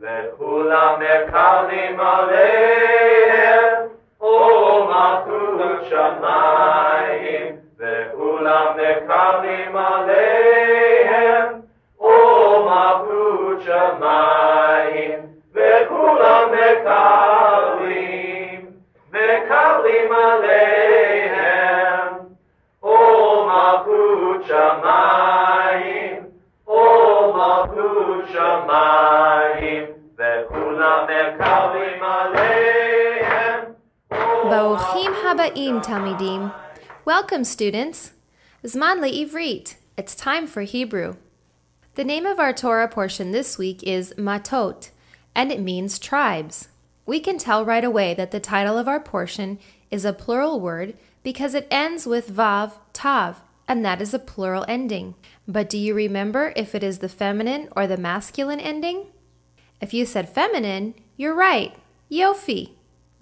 וכולם מקבלים עליהם אור שמיים, וכולם מקבלים עליהם אור שמיים, וכולם מקבלים Habaim Welcome, students. Zman le'ivrit. It's time for Hebrew. The name of our Torah portion this week is Matot, and it means tribes. We can tell right away that the title of our portion is a plural word because it ends with vav, tav, and that is a plural ending. But do you remember if it is the feminine or the masculine ending? If you said feminine, you're right. Yofi.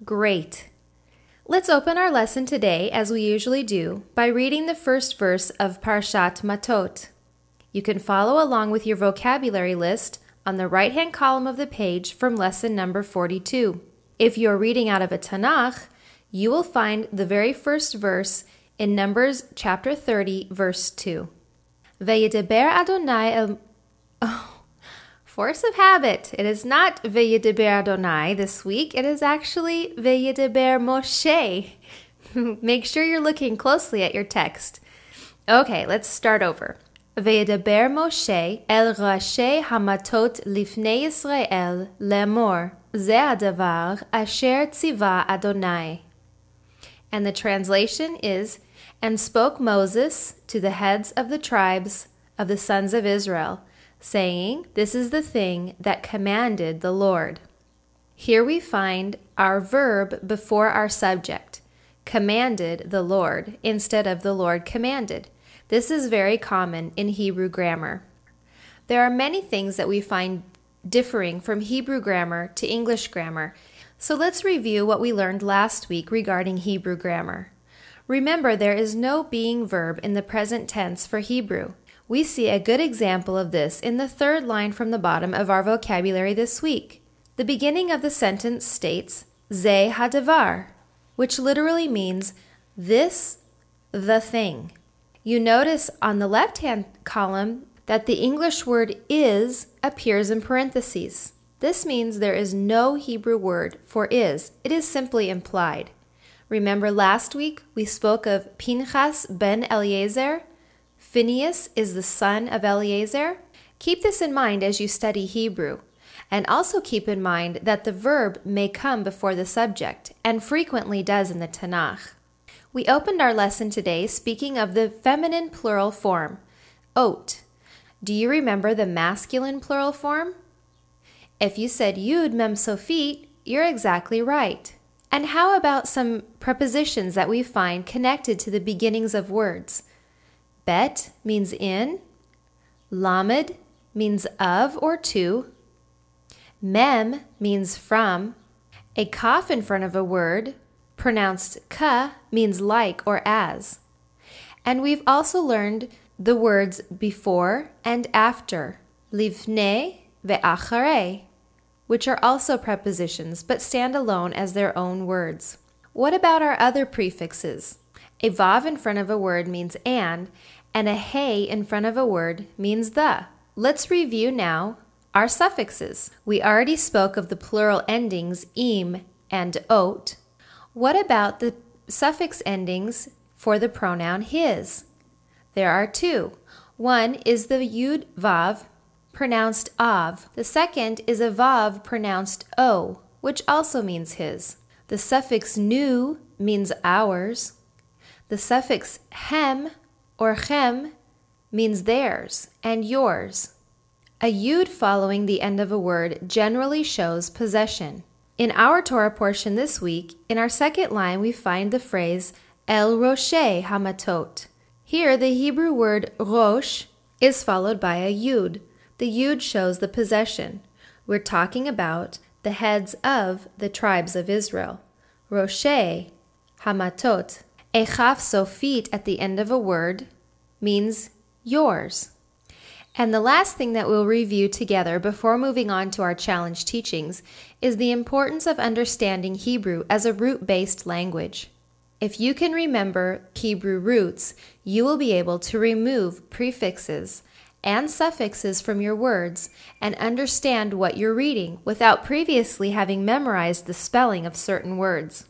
Great. Let's open our lesson today, as we usually do, by reading the first verse of Parshat Matot. You can follow along with your vocabulary list on the right hand column of the page from lesson number 42. If you're reading out of a Tanakh, you will find the very first verse in Numbers chapter 30, verse 2. Ve'yedeber Adonai el... Oh. Force of habit. It is not Veyedeber Adonai this week. It is actually Veyedeber Moshe. Make sure you're looking closely at your text. Okay, let's start over. Veyedeber Moshe el Rashi Hamatot Lifnei Israel Lemor. Ze Adavar Asher Tziva Adonai. And the translation is And spoke Moses to the heads of the tribes of the sons of Israel saying, This is the thing that commanded the Lord. Here we find our verb before our subject, commanded the Lord, instead of the Lord commanded. This is very common in Hebrew grammar. There are many things that we find differing from Hebrew grammar to English grammar, so let's review what we learned last week regarding Hebrew grammar. Remember, there is no being verb in the present tense for Hebrew. We see a good example of this in the third line from the bottom of our vocabulary this week. The beginning of the sentence states, Ze hadavar, which literally means this, the thing. You notice on the left hand column that the English word is appears in parentheses. This means there is no Hebrew word for is, it is simply implied. Remember last week we spoke of Pinchas ben Eliezer? Phineas is the son of Eleazar. Keep this in mind as you study Hebrew. And also keep in mind that the verb may come before the subject, and frequently does in the Tanakh. We opened our lesson today speaking of the feminine plural form, oat. Do you remember the masculine plural form? If you said yud mem sofit, you're exactly right. And how about some prepositions that we find connected to the beginnings of words? Bet means in. Lamed means of or to. Mem means from. A kaf in front of a word, pronounced ka, means like or as. And we've also learned the words before and after, livne veachare, which are also prepositions but stand alone as their own words. What about our other prefixes? A vav in front of a word means and, and a hey in front of a word means the. Let's review now our suffixes. We already spoke of the plural endings im and oat. What about the suffix endings for the pronoun his? There are two. One is the yud vav pronounced av. The second is a vav pronounced o, which also means his. The suffix nu means ours. The suffix hem Orchem means theirs and yours. A yud following the end of a word generally shows possession. In our Torah portion this week, in our second line, we find the phrase El Roche Hamatot. Here, the Hebrew word Rosh is followed by a yud. The yud shows the possession. We're talking about the heads of the tribes of Israel. Roche Hamatot a chaf sofit at the end of a word means yours. And the last thing that we'll review together before moving on to our challenge teachings is the importance of understanding Hebrew as a root based language. If you can remember Hebrew roots, you will be able to remove prefixes and suffixes from your words and understand what you're reading without previously having memorized the spelling of certain words.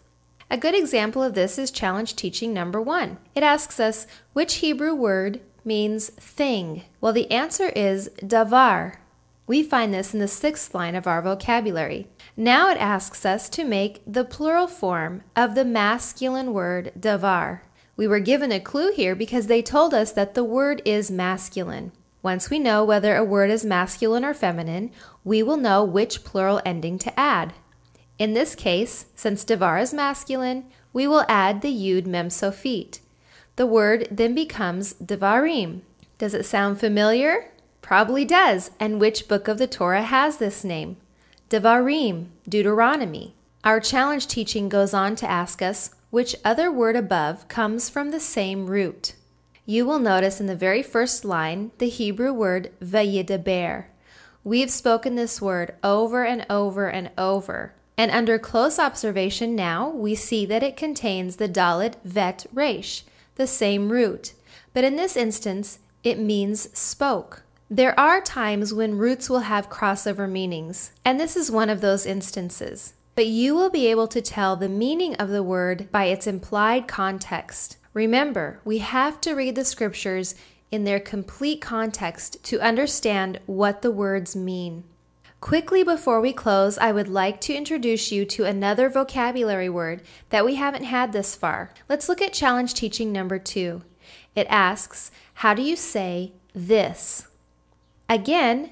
A good example of this is challenge teaching number one. It asks us which Hebrew word means thing. Well, the answer is davar. We find this in the sixth line of our vocabulary. Now it asks us to make the plural form of the masculine word davar. We were given a clue here because they told us that the word is masculine. Once we know whether a word is masculine or feminine, we will know which plural ending to add. In this case, since devar is masculine, we will add the yud mem sofit. The word then becomes devarim. Does it sound familiar? Probably does. And which book of the Torah has this name? Devarim, Deuteronomy. Our challenge teaching goes on to ask us which other word above comes from the same root. You will notice in the very first line the Hebrew word vayidaber. We've spoken this word over and over and over, and under close observation now, we see that it contains the Dalit vet resh, the same root. But in this instance, it means spoke. There are times when roots will have crossover meanings, and this is one of those instances. But you will be able to tell the meaning of the word by its implied context. Remember, we have to read the scriptures in their complete context to understand what the words mean. Quickly before we close, I would like to introduce you to another vocabulary word that we haven't had this far. Let's look at challenge teaching number two. It asks, How do you say this? Again,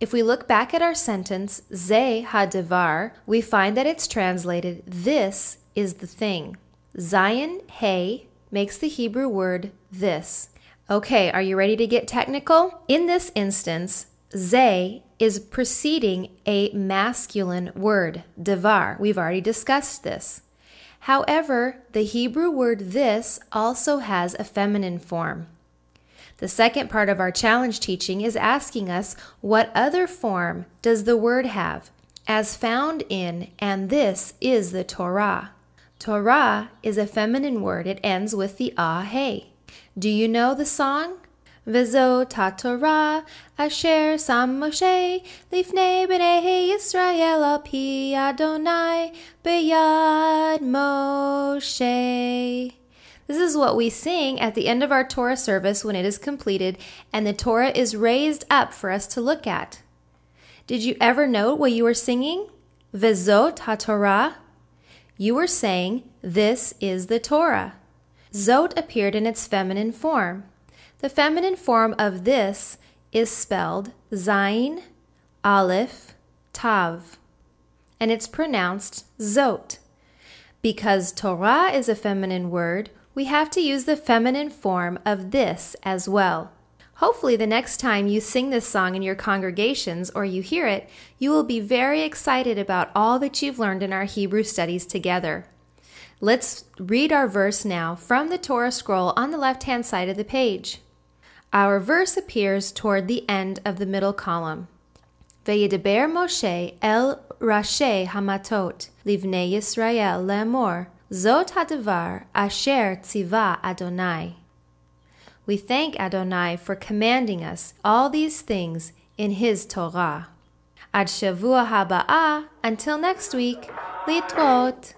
if we look back at our sentence, ze ha-devar, we find that it's translated, This is the thing. Zion he makes the Hebrew word this. Okay, are you ready to get technical? In this instance, ze is preceding a masculine word, devar. We've already discussed this. However, the Hebrew word this also has a feminine form. The second part of our challenge teaching is asking us what other form does the word have, as found in, and this is the Torah. Torah is a feminine word, it ends with the ah hey. Do you know the song? Vizo Tatorah Asher Sam Moshe Lifnei B'nei Yisrael Al Pi Adonai B'yad Moshe. This is what we sing at the end of our Torah service when it is completed and the Torah is raised up for us to look at. Did you ever note what you were singing? Vezot HaTorah? You were saying, This is the Torah. Zot appeared in its feminine form. The feminine form of this is spelled Zain Aleph Tav, and it's pronounced Zot. Because Torah is a feminine word, we have to use the feminine form of this as well. Hopefully, the next time you sing this song in your congregations or you hear it, you will be very excited about all that you've learned in our Hebrew studies together. Let's read our verse now from the Torah scroll on the left hand side of the page. Our verse appears toward the end of the middle column. Ve'yedaber Moshe el Rashi Hamatot Livne Yisrael Lemor Zot Hadavar Asher Tziva Adonai. We thank Adonai for commanding us all these things in His Torah. Ad Shavua Haba'ah Until next week, Litrot.